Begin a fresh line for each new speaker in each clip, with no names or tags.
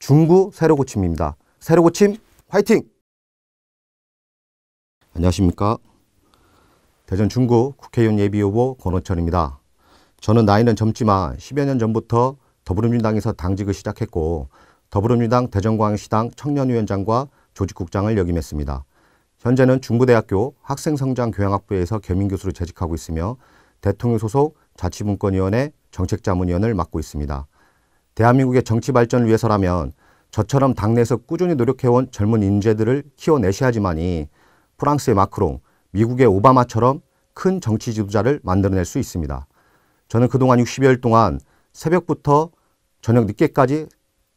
중구 새로고침입니다. 새로고침 화이팅! 안녕하십니까. 대전 중구 국회의원 예비후보 권호철입니다. 저는 나이는 젊지만 10여 년 전부터 더불어민주당에서 당직을 시작했고 더불어민주당 대전광시당 역 청년위원장과 조직국장을 역임했습니다. 현재는 중부대학교 학생성장교양학부에서 겸임교수로 재직하고 있으며 대통령 소속 자치분권위원회 정책자문위원을 맡고 있습니다. 대한민국의 정치 발전을 위해서라면 저처럼 당내에서 꾸준히 노력해온 젊은 인재들을 키워내셔야지만이 프랑스의 마크롱, 미국의 오바마처럼 큰 정치 지도자를 만들어낼 수 있습니다. 저는 그동안 60여일 동안 새벽부터 저녁 늦게까지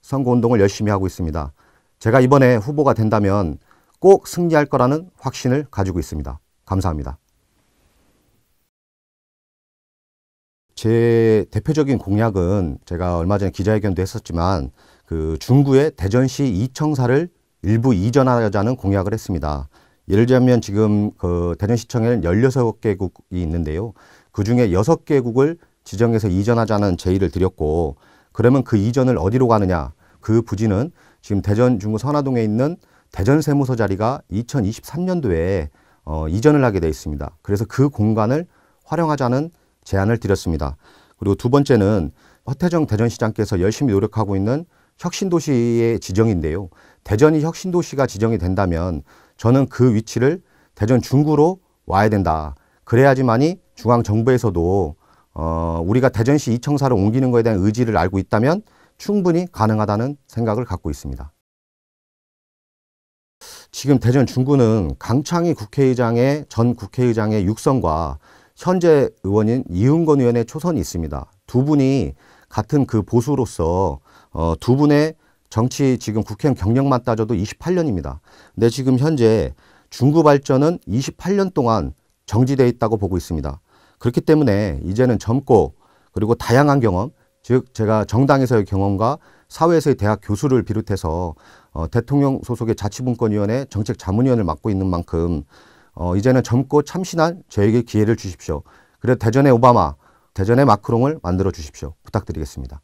선거운동을 열심히 하고 있습니다. 제가 이번에 후보가 된다면 꼭 승리할 거라는 확신을 가지고 있습니다. 감사합니다. 제 대표적인 공약은 제가 얼마 전에 기자회견도 했었지만 그 중구의 대전시 이청사를 일부 이전하자는 공약을 했습니다. 예를 들면 지금 그 대전시청에는 1 6 개국이 있는데요. 그 중에 6 개국을 지정해서 이전하자는 제의를 드렸고 그러면 그 이전을 어디로 가느냐? 그 부지는 지금 대전 중구 선화동에 있는 대전 세무서 자리가 2023년도에 어, 이전을 하게 돼 있습니다. 그래서 그 공간을 활용하자는 제안을 드렸습니다. 그리고 두 번째는 허태정 대전시장께서 열심히 노력하고 있는 혁신도시의 지정인데요. 대전이 혁신도시가 지정이 된다면 저는 그 위치를 대전 중구로 와야 된다. 그래야지만이 중앙정부에서도 어, 우리가 대전시 이청사를 옮기는 것에 대한 의지를 알고 있다면 충분히 가능하다는 생각을 갖고 있습니다. 지금 대전 중구는 강창희 국회의장의 전 국회의장의 육성과 현재 의원인 이은건 의원의 초선이 있습니다. 두 분이 같은 그 보수로서 어, 두 분의 정치 지금 국회의원 경력만 따져도 28년입니다. 근데 지금 현재 중구 발전은 28년 동안 정지돼 있다고 보고 있습니다. 그렇기 때문에 이제는 젊고 그리고 다양한 경험, 즉 제가 정당에서의 경험과 사회에서의 대학 교수를 비롯해서 어, 대통령 소속의 자치분권위원회 정책자문위원을 맡고 있는 만큼 어, 이제는 젊고 참신한 저에게 기회를 주십시오. 그래 대전의 오바마, 대전의 마크롱을 만들어 주십시오. 부탁드리겠습니다.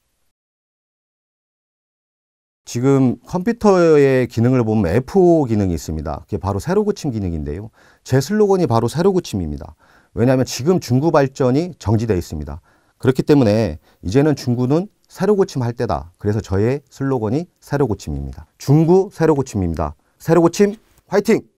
지금 컴퓨터의 기능을 보면 F5 기능이 있습니다. 그게 바로 새로 고침 기능인데요. 제 슬로건이 바로 새로 고침입니다. 왜냐하면 지금 중구 발전이 정지되어 있습니다. 그렇기 때문에 이제는 중구는 새로 고침할 때다. 그래서 저의 슬로건이 새로 고침입니다. 중구 새로 고침입니다. 새로 고침 화이팅!